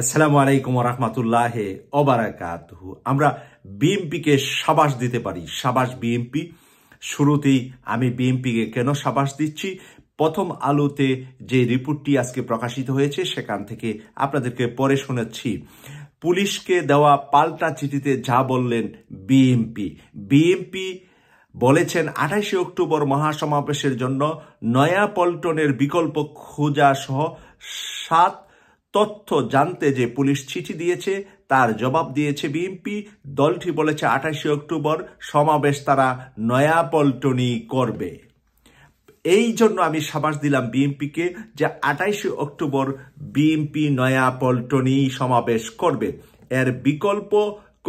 আসসালামু আলাইকুম রহমতুল্লাহ অবারাকাত আমরা বিএমপিকে সাবাস দিতে পারি সাবাস বিএমপি শুরুতেই আমি বিএমপিকে কেন সাবাস দিচ্ছি প্রথম আলোতে যে রিপোর্টটি আজকে প্রকাশিত হয়েছে সেখান থেকে আপনাদেরকে পরে শোনাচ্ছি পুলিশকে দেওয়া পাল্টা চিঠিতে যা বললেন বিএমপি বিএমপি বলেছেন আঠাশে অক্টোবর মহাসমাবেশের জন্য নয়া পল্টনের বিকল্প খোঁজা সহ সাত তথ্য জানতে যে পুলিশ চিঠি দিয়েছে তার জবাব দিয়েছে বিএনপি দলটি বলেছে আঠাশে অক্টোবর সমাবেশ তারা নয়াপল্টনি করবে এই জন্য আমি সাবাস দিলাম বিএনপিকে যে আঠাইশে অক্টোবর বিএনপি নয়াপল্টনি সমাবেশ করবে এর বিকল্প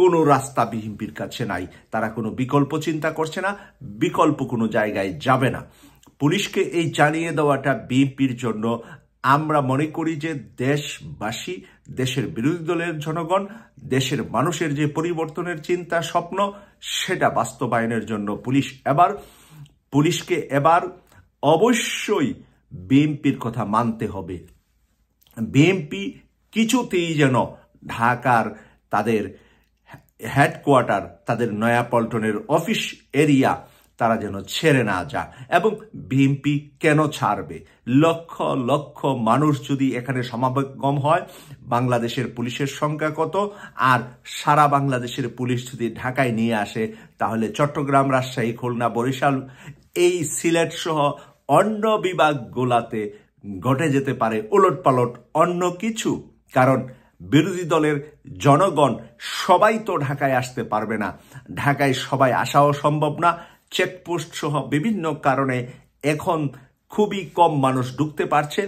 কোনো রাস্তা বিএনপির কাছে নাই তারা কোনো বিকল্প চিন্তা করছে না বিকল্প কোনো জায়গায় যাবে না পুলিশকে এই জানিয়ে দেওয়াটা বিএনপির জন্য আমরা মনে করি যে দেশবাসী দেশের বিরোধী দলের জনগণ দেশের মানুষের যে পরিবর্তনের চিন্তা স্বপ্ন সেটা বাস্তবায়নের জন্য পুলিশ এবার পুলিশকে এবার অবশ্যই বিএমপির কথা মানতে হবে বিএমপি কিছুতেই যেন ঢাকার তাদের হেডকোয়ার্টার তাদের নয়াপল্টনের অফিস এরিয়া তারা যেন ছেড়ে না যান এবং বিএনপি কেন ছাড়বে লক্ষ লক্ষ মানুষ যদি এখানে সমাগম হয় বাংলাদেশের পুলিশের সংখ্যা কত আর সারা বাংলাদেশের পুলিশ যদি ঢাকায় নিয়ে আসে তাহলে চট্টগ্রাম রাজশাহী খুলনা বরিশাল এই সিলেট সহ অন্য বিভাগগুলাতে ঘটে যেতে পারে ওলট পালট অন্য কিছু কারণ বিরোধী দলের জনগণ সবাই তো ঢাকায় আসতে পারবে না ঢাকায় সবাই আসাও সম্ভব না চেকপোস্ট সহ বিভিন্ন কারণে এখন খুবই কম মানুষ ঢুকতে পারছে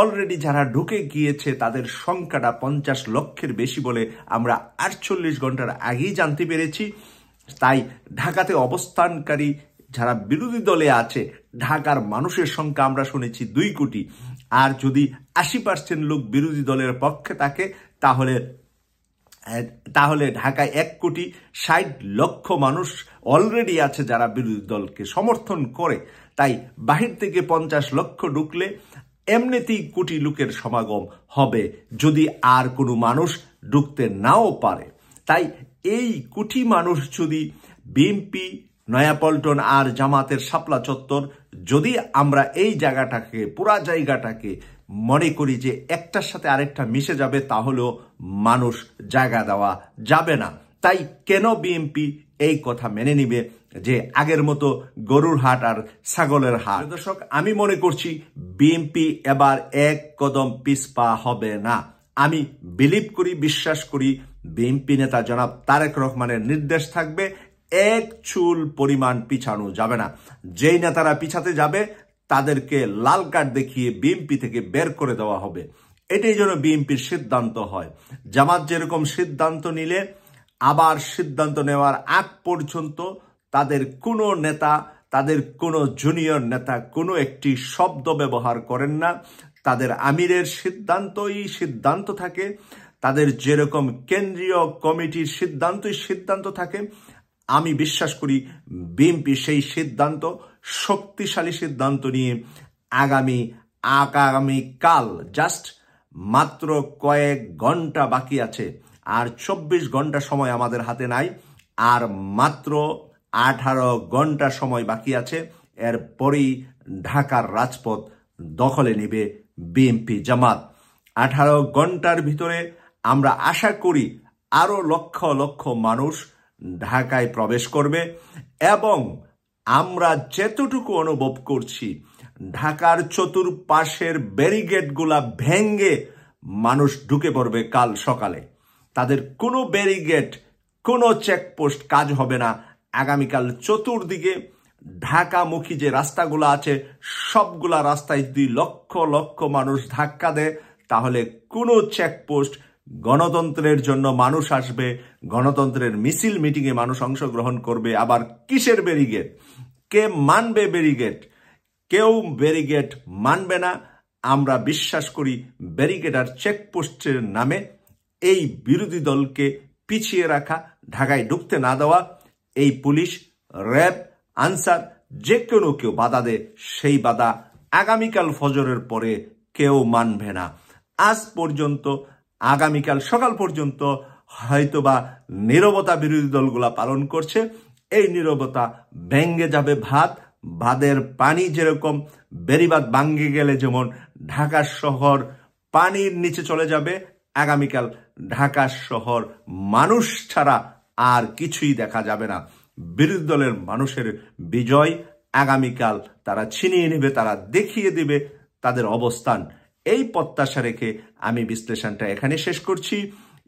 অলরেডি যারা ঢুকে গিয়েছে তাদের সংখ্যাটা পঞ্চাশ লক্ষের বেশি বলে আমরা আটচল্লিশ ঘন্টার আগেই জানতে পেরেছি তাই ঢাকাতে অবস্থানকারী যারা বিরোধী দলে আছে ঢাকার মানুষের সংখ্যা আমরা শুনেছি দুই কোটি আর যদি আশি পার্সেন্ট লোক বিরোধী দলের পক্ষে থাকে তাহলে তাহলে ঢাকায় এক কোটি ষাট লক্ষ মানুষ অলরেডি আছে যারা বিরোধী দলকে সমর্থন করে তাই বাহির থেকে পঞ্চাশ লক্ষ ঢুকলে এমনিতেই কোটি লোকের সমাগম হবে যদি আর কোনো মানুষ ঢুকতে নাও পারে তাই এই কোটি মানুষ যদি বিএমপি নয়াপল্টন আর জামাতের শাপলা চত্বর যদি আমরা এই জায়গাটাকে পুরা জায়গাটাকে মনে করি যে একটার সাথে আরেকটা মিশে যাবে তাহলেও মানুষ জায়গা দেওয়া যাবে না তাই কেন বিএমপি এই কথা মেনে নিবে যে আগের মতো গরুর হাট আর ছাগলের হাট দর্শক আমি মনে করছি বিএমপি এবার এক কদম পিসপা হবে না আমি বিলিভ করি বিশ্বাস করি বিএমপি নেতা জনাব তারেক রহমানের নির্দেশ থাকবে এক চুল পরিমাণ পিছানো যাবে না যেই নেতারা পিছাতে যাবে তাদেরকে লাল কার্ড দেখিয়ে বিএনপি থেকে বের করে দেওয়া হবে এটাই যেন বিএনপির সিদ্ধান্ত হয় জামাত যেরকম সিদ্ধান্ত নিলে আবার সিদ্ধান্ত নেওয়ার আগ পর্যন্ত তাদের কোনো নেতা তাদের কোনো জুনিয়র নেতা কোনো একটি শব্দ ব্যবহার করেন না তাদের আমিরের সিদ্ধান্তই সিদ্ধান্ত থাকে তাদের যেরকম কেন্দ্রীয় কমিটির সিদ্ধান্তই সিদ্ধান্ত থাকে আমি বিশ্বাস করি বিএনপি সেই সিদ্ধান্ত শক্তিশালী সিদ্ধান্ত নিয়ে আগামী আগামীকাল জাস্ট মাত্র কয়েক ঘন্টা বাকি আছে আর চব্বিশ ঘন্টা সময় আমাদের হাতে নাই আর মাত্র আঠারো ঘন্টা সময় বাকি আছে এরপরেই ঢাকার রাজপথ দখলে নেবে বিএমপি জামাত আঠারো ঘন্টার ভিতরে আমরা আশা করি আরও লক্ষ লক্ষ মানুষ ঢাকায় প্রবেশ করবে এবং আমরা যেতটুকু অনুভব করছি ঢাকার চতুর্পাশের ব্যারিগেটগুলা ভেঙ্গে মানুষ ঢুকে পড়বে কাল সকালে তাদের কোনো ব্যারিগেট কোনো চেকপোস্ট কাজ হবে না আগামীকাল চতুর্দিকে ঢাকামুখী যে রাস্তাগুলো আছে সবগুলা রাস্তায় যদি লক্ষ লক্ষ মানুষ ধাক্কা দেয় তাহলে কোনো চেকপোস্ট গণতন্ত্রের জন্য মানুষ আসবে গণতন্ত্রের মিছিল মিটিংয়ে মানুষ অংশগ্রহণ করবে আবার কিসের ব্যারিগেট কে মানবে ব্যারিগেট কেউ ব্যারিগেট মানবে না আমরা বিশ্বাস করি ব্যারিগেট আর চেকপোস্টের নামে এই বিরোধী দলকে পিছিয়ে রাখা ঢাকায় ঢুকতে না দেওয়া এই পুলিশ র্যাব আনসার যে কোনো কেউ বাধা দেয় সেই বাধা আগামীকাল ফজরের পরে কেউ মানবে না আজ পর্যন্ত আগামীকাল সকাল পর্যন্ত হয়তোবা নিরবতা বিরোধী দলগুলা পালন করছে এই নিরবতা ব্যাঙ্গে যাবে ভাত বাদের পানি যেরকম বেরিবাদ ভাঙ্গে গেলে যেমন ঢাকা শহর পানির নিচে চলে যাবে আগামীকাল ঢাকা শহর মানুষ ছাড়া আর কিছুই দেখা যাবে না বিরোধী দলের মানুষের বিজয় আগামীকাল তারা ছিনিয়ে নেবে তারা দেখিয়ে দেবে তাদের অবস্থান এই প্রত্যাশা রেখে আমি বিশ্লেষণটা এখানে শেষ করছি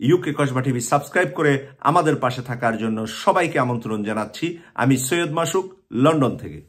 ইউকে কসবা টিভি সাবস্ক্রাইব করে আমাদের পাশে থাকার জন্য সবাইকে আমন্ত্রণ জানাচ্ছি আমি সৈয়দ মাসুক লন্ডন থেকে